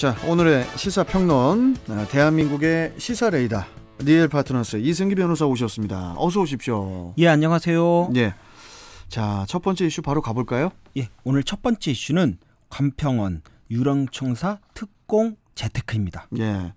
자 오늘의 시사평론 아, 대한민국의 시사레이다 리얼 파트너스 이승기 변호사 오셨습니다. 어서 오십시오. 예 안녕하세요. 예. 자첫 번째 이슈 바로 가볼까요? 예 오늘 첫 번째 이슈는 관평원 유령청사 특공 재테크입니다. 예.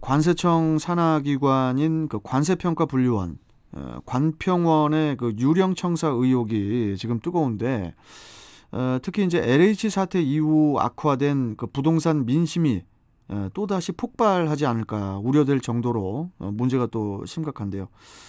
관세청 산하기관인 그 관세평가 분류원 어, 관평원의 그 유령청사 의혹이 지금 뜨거운데 어, 특히 이제 LH 사태 이후 악화된 그 부동산 민심이 어, 또다시 폭발하지 않을까 우려될 정도로 어, 문제가 또 심각한데요.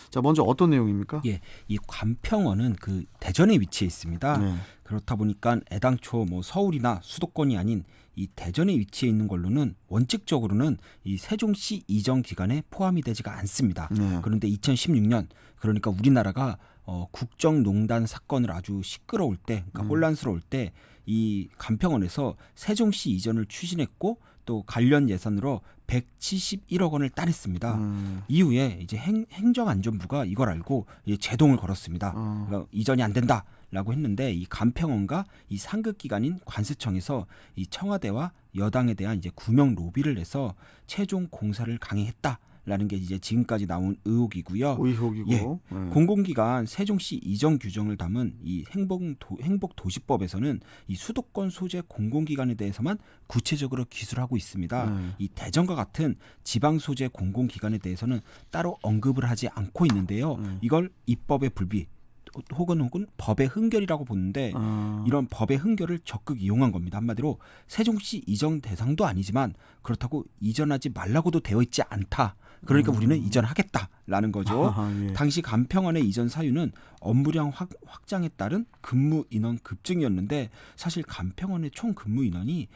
자, 먼저 어떤 내용입니까? 예, 이 관평원은 그 대전에 위치해 있습니다. 네. 그렇다 보니까 애당초 뭐 서울이나 수도권이 아닌 이 대전에 위치해 있는 걸로는 원칙적으로는 이 세종시 이전 기간에 포함이 되지가 않습니다. 네. 그런데 2016년 그러니까 우리나라가 어, 국정농단 사건을 아주 시끄러울 때, 그러니까 음. 혼란스러울 때이 간평원에서 세종시 이전을 추진했고 또 관련 예산으로 171억 원을 따냈습니다. 음. 이후에 이제 행, 행정안전부가 이걸 알고 이제 제동을 걸었습니다. 어. 그러니까 이전이 안 된다. 라고 했는데 이 간평원과 이 상급 기관인 관세청에서 이 청와대와 여당에 대한 이제 구명 로비를 해서 최종 공사를 강행했다. 라는 게 이제 지금까지 나온 의혹이고요. 의혹이고 예. 네. 공공기관 세종시 이전 규정을 담은 이 행복 도, 행복 도시법에서는 이 수도권 소재 공공기관에 대해서만 구체적으로 기술하고 있습니다. 네. 이 대전과 같은 지방 소재 공공기관에 대해서는 따로 언급을 하지 않고 있는데요. 네. 이걸 입법의 불비 혹은 혹은 법의 흥결이라고 보는데 아. 이런 법의 흥결을 적극 이용한 겁니다. 한마디로 세종시 이전 대상도 아니지만 그렇다고 이전하지 말라고도 되어 있지 않다. 그러니까 음. 우리는 이전하겠다라는 거죠. 아하, 예. 당시 간평원의 이전 사유는 업무량 확, 장에 따른 근무 인원 급증이었는데 사실 간평원의 총 근무 인원이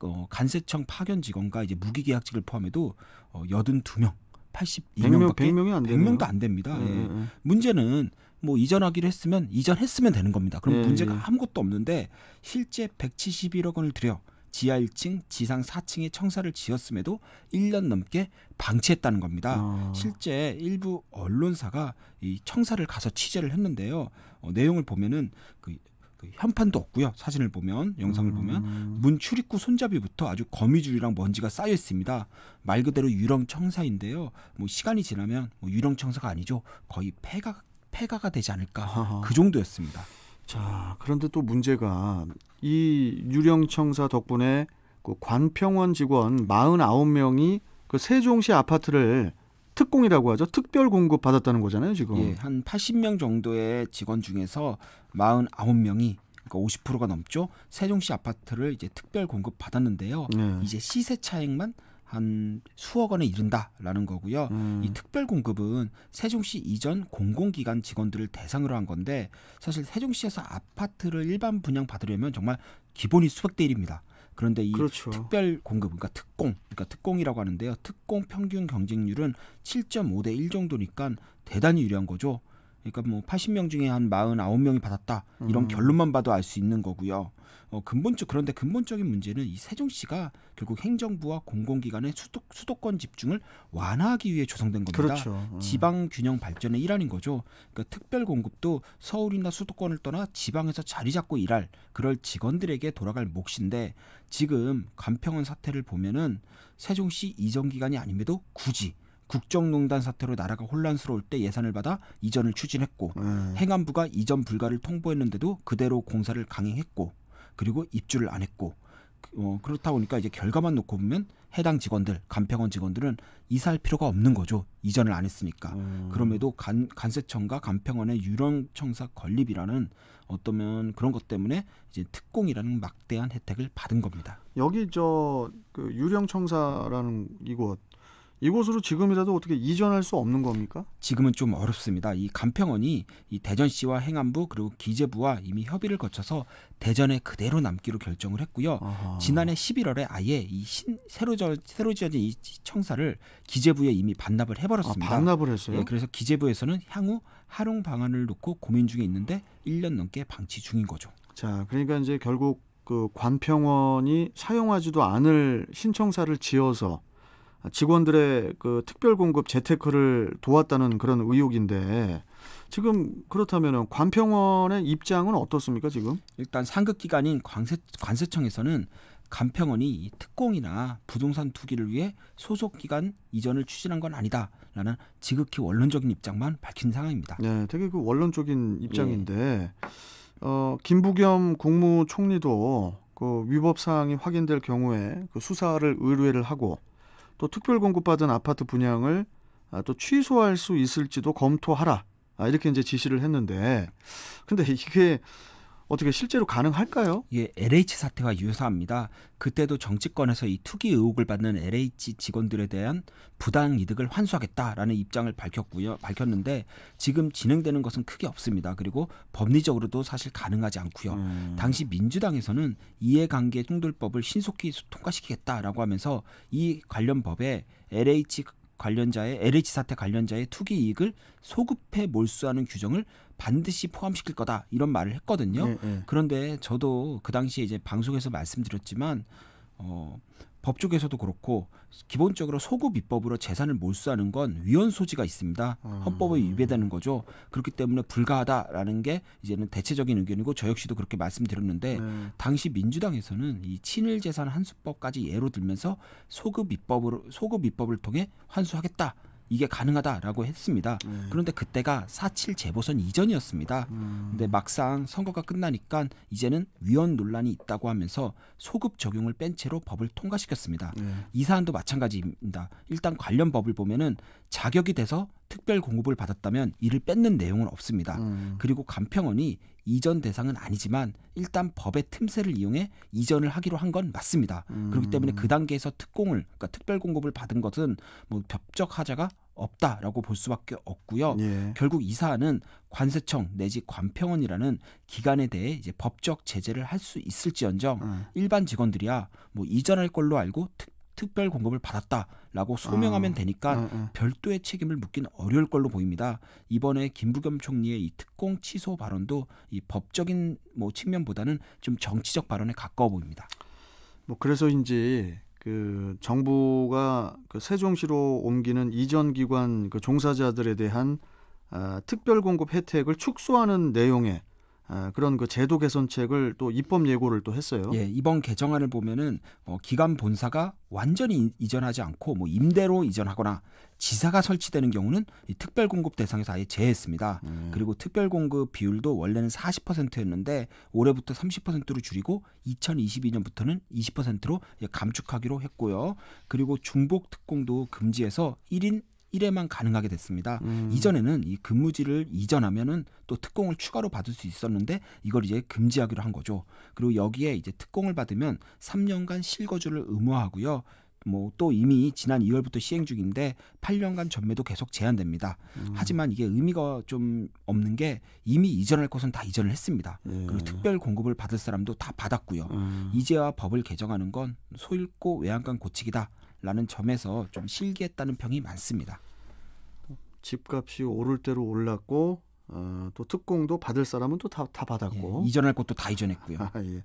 어, 간세청 파견 직원과 이제 무기계약직을 포함해도 어, 82명, 82명밖에 100명, 100명도 안 됩니다. 예 예. 예, 예. 문제는 뭐 이전하기로 했으면 이전했으면 되는 겁니다. 그럼 예, 문제가 아무것도 없는데 실제 171억 원을 들여 지하 1층, 지상 4층에 청사를 지었음에도 1년 넘게 방치했다는 겁니다. 아. 실제 일부 언론사가 이 청사를 가서 취재를 했는데요. 어, 내용을 보면은 그, 그 현판도 없고요. 사진을 보면 영상을 음. 보면 문 출입구 손잡이부터 아주 거미줄이랑 먼지가 쌓여 있습니다. 말 그대로 유령 청사인데요. 뭐 시간이 지나면 뭐 유령 청사가 아니죠. 거의 폐가 폐가가 되지 않을까 아하. 그 정도였습니다. 자, 그런데 또 문제가 이 유령 청사 덕분에 그 관평원 직원 49명이 그 세종시 아파트를 특공이라고 하죠. 특별 공급 받았다는 거잖아요, 지금. 예, 한 80명 정도의 직원 중에서 49명이 그러니까 50%가 넘죠. 세종시 아파트를 이제 특별 공급 받았는데요. 네. 이제 시세 차익만 한 수억 원에 이른다라는 거고요. 음. 이 특별 공급은 세종시 이전 공공기관 직원들을 대상으로 한 건데 사실 세종시에서 아파트를 일반 분양 받으려면 정말 기본이 수백 대일입니다. 그런데 이 그렇죠. 특별 공급, 그러니까 특공, 그러니까 특공이라고 하는데요. 특공 평균 경쟁률은 7.5 대 1 정도니까 대단히 유리한 거죠. 그러니까 뭐 80명 중에 한 49명이 받았다 이런 음. 결론만 봐도 알 수 있는 거고요. 어, 근본적 그런데 근본적인 문제는 이 세종시가 결국 행정부와 공공기관의 수도, 수도권 집중을 완화하기 위해 조성된 겁니다. 그렇죠. 음. 지방 균형 발전의 일환인 거죠. 그러니까 특별 공급도 서울이나 수도권을 떠나 지방에서 자리 잡고 일할 그럴 직원들에게 돌아갈 몫인데 지금 간평원 사태를 보면은 세종시 이전 기간이 아님에도 굳이 국정농단 사태로 나라가 혼란스러울 때 예산을 받아 이전을 추진했고 음. 행안부가 이전 불가를 통보했는데도 그대로 공사를 강행했고 그리고 입주를 안 했고 그, 어, 그렇다 보니까 이제 결과만 놓고 보면 해당 직원들 간평원 직원들은 이사할 필요가 없는 거죠 이전을 안 했으니까 음. 그럼에도 간, 세청과 간평원의 유령청사 건립이라는 어떠면 그런 것 때문에 이제 특공이라는 막대한 혜택을 받은 겁니다 여기 저 그 유령청사라는 이곳 이곳으로 지금이라도 어떻게 이전할 수 없는 겁니까? 지금은 좀 어렵습니다. 이 간평원이 이 대전시와 행안부 그리고 기재부와 이미 협의를 거쳐서 대전에 그대로 남기로 결정을 했고요. 아하. 지난해 11월에 아예 이 신, 새로, 저, 새로 지어진 이 청사를 기재부에 이미 반납을 해버렸습니다. 아, 반납을 했어요? 네, 그래서 기재부에서는 향후 활용 방안을 놓고 고민 중에 있는데 1년 넘게 방치 중인 거죠. 자, 그러니까 이제 결국 그 관평원이 사용하지도 않을 신청사를 지어서 직원들의 그 특별 공급 재테크를 도왔다는 그런 의혹인데 지금 그렇다면 관평원의 입장은 어떻습니까 지금? 일단 상급 기관인 관세, 관세청에서는 간평원이 특공이나 부동산 투기를 위해 소속 기관 이전을 추진한 건 아니다라는 지극히 원론적인 입장만 밝힌 상황입니다. 네, 되게 그 원론적인 입장인데 예. 어, 김부겸 국무총리도 그 위법 사항이 확인될 경우에 그 수사를 의뢰를 하고 또 특별 공급받은 아파트 분양을 아, 또 취소할 수 있을지도 검토하라. 아, 이렇게 이제 지시를 했는데 근데 이게 어떻게 실제로 가능할까요? 예, LH 사태와 유사합니다. 그때도 정치권에서 이 투기 의혹을 받는 LH 직원들에 대한 부당 이득을 환수하겠다라는 입장을 밝혔고요. 밝혔는데 지금 진행되는 것은 크게 없습니다. 그리고 법리적으로도 사실 가능하지 않고요. 음. 당시 민주당에서는 이해관계 충돌법을 신속히 통과시키겠다라고 하면서 이 관련 법에 LH 관련자의 LH 사태 관련자의 투기 이익을 소급해 몰수하는 규정을 반드시 포함시킬 거다 이런 말을 했거든요. 네, 네. 그런데 저도 그 당시에 이제 방송에서 말씀드렸지만 어 법조계에서도 그렇고 기본적으로 소급 입법으로 재산을 몰수하는 건 위헌 소지가 있습니다. 아. 헌법에 위배되는 거죠. 그렇기 때문에 불가하다라는 게 이제는 대체적인 의견이고 저 역시도 그렇게 말씀드렸는데 네. 당시 민주당에서는 이 친일 재산 환수법까지 예로 들면서 소급 입법으로 소급 입법을 통해 환수하겠다. 이게 가능하다라고 했습니다. 음. 그런데 그때가 4.7 재보선 이전이었습니다. 음. 근데 막상 선거가 끝나니까 이제는 위헌 논란이 있다고 하면서 소급 적용을 뺀 채로 법을 통과시켰습니다. 음. 이 사안도 마찬가지입니다. 일단 관련 법을 보면은 자격이 돼서 특별 공급을 받았다면 이를 뺏는 내용은 없습니다. 음. 그리고 간평원이 이전 대상은 아니지만 일단 법의 틈새를 이용해 이전을 하기로 한 건 맞습니다. 음. 그렇기 때문에 음. 그 단계에서 특공을 그러니까 특별 공급을 받은 것은 뭐 법적 하자가 없다라고 볼 수밖에 없고요. 예. 결국 이 사안은 관세청 내지 관평원이라는 기관에 대해 이제 법적 제재를 할 수 있을지언정 음. 일반 직원들이야 뭐 이전할 걸로 알고 특 특별 공급을 받았다라고 아, 소명하면 되니까 아, 아, 별도의 책임을 묻긴 어려울 걸로 보입니다. 이번에 김부겸 총리의 이 특공 취소 발언도 이 법적인 뭐 측면보다는 좀 정치적 발언에 가까워 보입니다. 뭐 그래서인지 그 정부가 그 세종시로 옮기는 이전 기관 그 종사자들에 대한 아, 특별 공급 혜택을 축소하는 내용의 아, 그런 그 제도 개선책을 또 입법 예고를 또 했어요. 예, 이번 개정안을 보면은 어, 기관 본사가 완전히 이전하지 않고 뭐 임대로 이전하거나 지사가 설치되는 경우는 이 특별 공급 대상에서 아예 제외했습니다. 음. 그리고 특별 공급 비율도 원래는 40%였는데 올해부터 30%로 줄이고 2022년부터는 20%로 감축하기로 했고요. 그리고 중복 특공도 금지해서 1인 1회만 가능하게 됐습니다. 음. 이전에는 이 근무지를 이전하면은 또 특공을 추가로 받을 수 있었는데 이걸 이제 금지하기로 한 거죠. 그리고 여기에 이제 특공을 받으면 3년간 실거주를 의무화하고요. 뭐 또 이미 지난 2월부터 시행 중인데 8년간 전매도 계속 제한됩니다. 음. 하지만 이게 의미가 좀 없는 게 이미 이전할 것은 다 이전을 했습니다. 예. 그리고 특별 공급을 받을 사람도 다 받았고요. 음. 이제와 법을 개정하는 건 소일고 외양간 고치기다. 라는 점에서 좀 실기했다는 평이 많습니다. 집값이 오를 대로 올랐고 어, 또 특공도 받을 사람은 또 다 다 받았고 예, 이전할 것도 다 이전했고요. 아, 예.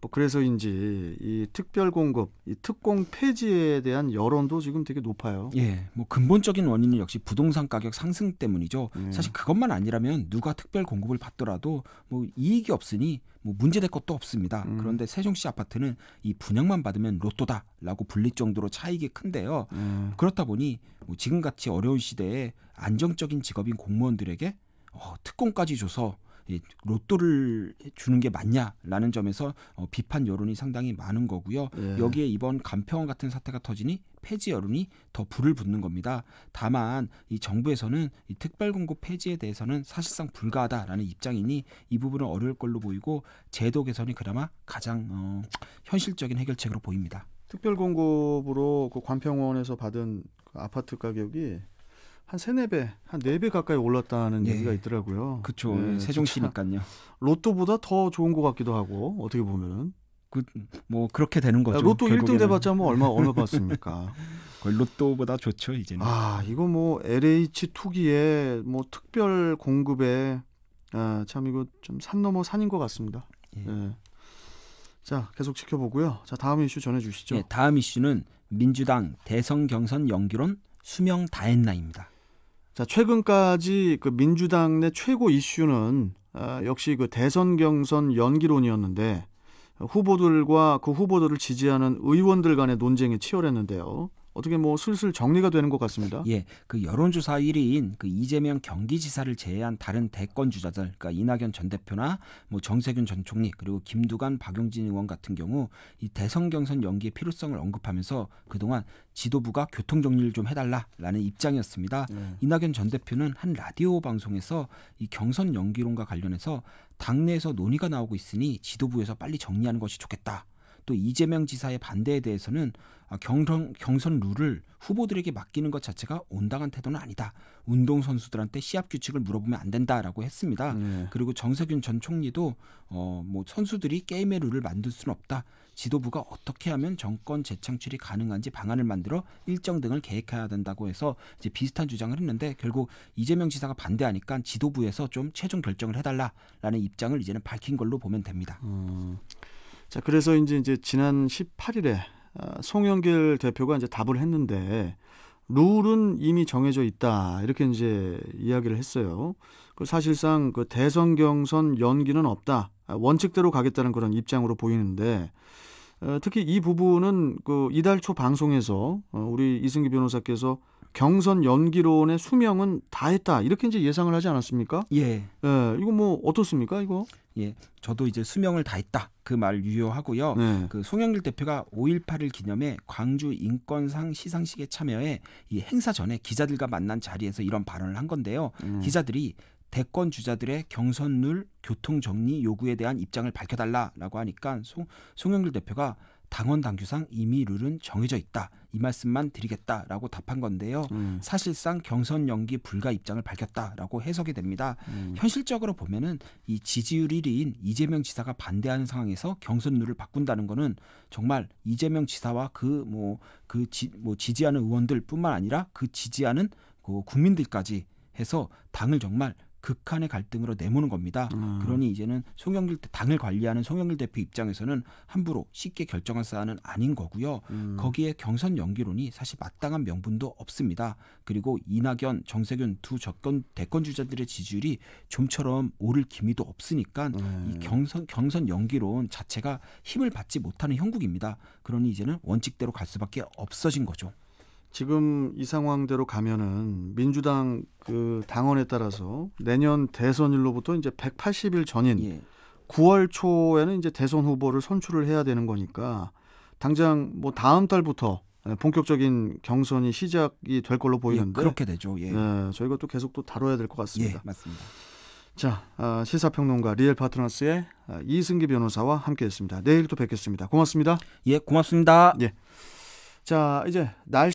뭐 그래서인지 이 특별 공급, 이 특공 폐지에 대한 여론도 지금 되게 높아요. 예, 뭐 근본적인 원인은 역시 부동산 가격 상승 때문이죠. 예. 사실 그것만 아니라면 누가 특별 공급을 받더라도 뭐 이익이 없으니 뭐 문제될 것도 없습니다. 음. 그런데 세종시 아파트는 이 분양만 받으면 로또다라고 불릴 정도로 차익이 큰데요. 음. 그렇다 보니 뭐 지금같이 어려운 시대에 안정적인 직업인 공무원들에게 어, 특권까지 줘서 이 로또를 주는 게 맞냐라는 점에서 어, 비판 여론이 상당히 많은 거고요. 예. 여기에 이번 간평원 같은 사태가 터지니 폐지 여론이 더 불을 붙는 겁니다. 다만 이 정부에서는 이 특별공고 폐지에 대해서는 사실상 불가하다라는 입장이니 이 부분은 어려울 걸로 보이고 제도 개선이 그나마 가장 어, 현실적인 해결책으로 보입니다. 특별공급으로 그 관평원에서 받은 그 아파트 가격이 한 세 네 배, 한 네 배 가까이 올랐다는 예. 얘기가 있더라고요. 그렇죠. 네, 예, 예, 세종시니까요. 로또보다 더 좋은 것 같기도 하고 어떻게 보면은 그뭐 그렇게 되는 거죠. 야, 로또 결 1등 돼봤자 뭐 얼마 얼마 받습니까? 거의 로또보다 좋죠 이제는. 아 이거 뭐 LH 투기에 뭐 특별 공급에 아, 참 이거 좀 산 넘어 산인 것 같습니다. 예. 예. 자 계속 지켜보고요. 자 다음 이슈 전해주시죠. 예, 다음 이슈는 민주당 대선 경선 연기론 수명 다했나입니다. 자, 최근까지 그 민주당 내 최고 이슈는 아, 역시 그 대선 경선 연기론이었는데 후보들과 그 후보들을 지지하는 의원들 간의 논쟁이 치열했는데요. 어떻게 뭐 슬슬 정리가 되는 것 같습니다. 예, 그 여론조사 1위인 그 이재명 경기지사를 제외한 다른 대권 주자들, 그러니까 이낙연 전 대표나 뭐 정세균 전 총리 그리고 김두관, 박용진 의원 같은 경우 이 대선 경선 연기의 필요성을 언급하면서 그동안 지도부가 교통 정리를 좀 해달라라는 입장이었습니다. 음. 이낙연 전 대표는 한 라디오 방송에서 이 경선 연기론과 관련해서 당내에서 논의가 나오고 있으니 지도부에서 빨리 정리하는 것이 좋겠다. 또 이재명 지사의 반대에 대해서는 아, 경선, 경선 룰을 후보들에게 맡기는 것 자체가 온당한 태도는 아니다. 운동 선수들한테 시합 규칙을 물어보면 안 된다라고 했습니다. 네. 그리고 정세균 전 총리도 어, 뭐 선수들이 게임의 룰을 만들 수는 없다. 지도부가 어떻게 하면 정권 재창출이 가능한지 방안을 만들어 일정 등을 계획해야 된다고 해서 이제 비슷한 주장을 했는데 결국 이재명 지사가 반대하니까 지도부에서 좀 최종 결정을 해달라라는 입장을 이제는 밝힌 걸로 보면 됩니다. 음. 자, 그래서 이제 이제 지난 18일에 아, 송영길 대표가 이제 답을 했는데 룰은 이미 정해져 있다 이렇게 이제 이야기를 했어요. 그 사실상 그 대선 경선 연기는 없다 아, 원칙대로 가겠다는 그런 입장으로 보이는데 어, 특히 이 부분은 그 이달 초 방송에서 어, 우리 이승기 변호사께서 경선 연기론의 수명은 다 했다 이렇게 이제 예상을 하지 않았습니까? 예. 예. 이거 뭐 어떻습니까 이거? 예. 저도 이제 수명을 다 했다 그 말 유효하고요. 네. 그 송영길 대표가 5.18을 기념해 광주 인권상 시상식에 참여해 이 행사 전에 기자들과 만난 자리에서 이런 발언을 한 건데요. 음. 기자들이 대권 주자들의 경선 룰 교통 정리 요구에 대한 입장을 밝혀달라라고 하니까 송, 송영길 대표가 당원 당규상 이미 룰은 정해져 있다. 이 말씀만 드리겠다라고 답한 건데요. 음. 사실상 경선 연기 불가 입장을 밝혔다라고 해석이 됩니다. 음. 현실적으로 보면은 이 지지율 1위인 이재명 지사가 반대하는 상황에서 경선 룰을 바꾼다는 거는 정말 이재명 지사와 그 뭐그 지, 뭐 지지하는 의원들뿐만 아니라 그 지지하는 그 국민들까지 해서 당을 정말 극한의 갈등으로 내모는 겁니다. 음. 그러니 이제는 송영길 당을 관리하는 송영길 대표 입장에서는 함부로 쉽게 결정할 사안은 아닌 거고요. 음. 거기에 경선 연기론이 사실 마땅한 명분도 없습니다. 그리고 이낙연, 정세균 두 적권 대권 주자들의 지지율이 좀처럼 오를 기미도 없으니까 음. 이 경선 경선 연기론 자체가 힘을 받지 못하는 형국입니다. 그러니 이제는 원칙대로 갈 수밖에 없어진 거죠. 지금 이 상황대로 가면은 민주당 그 당원에 따라서 내년 대선일로부터 이제 180일 전인 예. 9월 초에는 이제 대선 후보를 선출을 해야 되는 거니까 당장 뭐 다음 달부터 본격적인 경선이 시작이 될 걸로 예, 보이는데 예, 그렇게 되죠. 예. 네, 저희가 또 계속 또 다뤄야 될 것 같습니다. 예, 맞습니다. 자, 아, 시사평론가 리엘 파트너스의 아, 이승기 변호사와 함께했습니다. 내일 또 뵙겠습니다. 고맙습니다. 예, 고맙습니다. 예. 자, 이제 날.